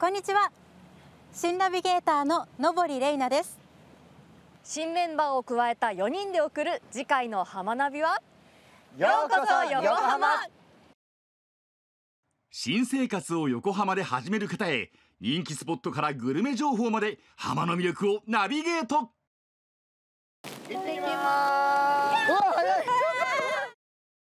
こんにちは新ナビゲーターのりれいなです新メンバーを加えた4人で送る次回の浜ナビはようこそ横浜新生活を横浜で始める方へ人気スポットからグルメ情報まで浜の魅力をナビゲート